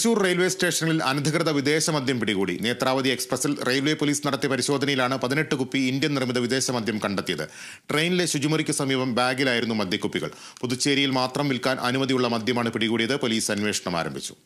Thrissur railway സ്റ്റേഷനിൽ അനധികൃത വിദേശ മദ്യം പിടികൂടി നേത്രാവതി എക്സ്പ്രസിൽ റെയിൽവേ പോലീസ് നടത്തിയ പരിശോധനയിലാണ് പതിനെട്ട് കുപ്പി ഇന്ത്യൻ നിർമ്മിത വിദേശ മദ്യം കണ്ടെത്തിയത് ട്രെയിനിലെ ശുചിമുറിക്ക് സമീപം ബാഗിലായിരുന്നു മദ്യക്കുപ്പികൾ പുതുച്ചേരിയിൽ മാത്രം വിൽക്കാൻ അനുമതിയുള്ള മദ്യമാണ് പിടികൂടിയത് പോലീസ് അന്വേഷണം ആരംഭിച്ചു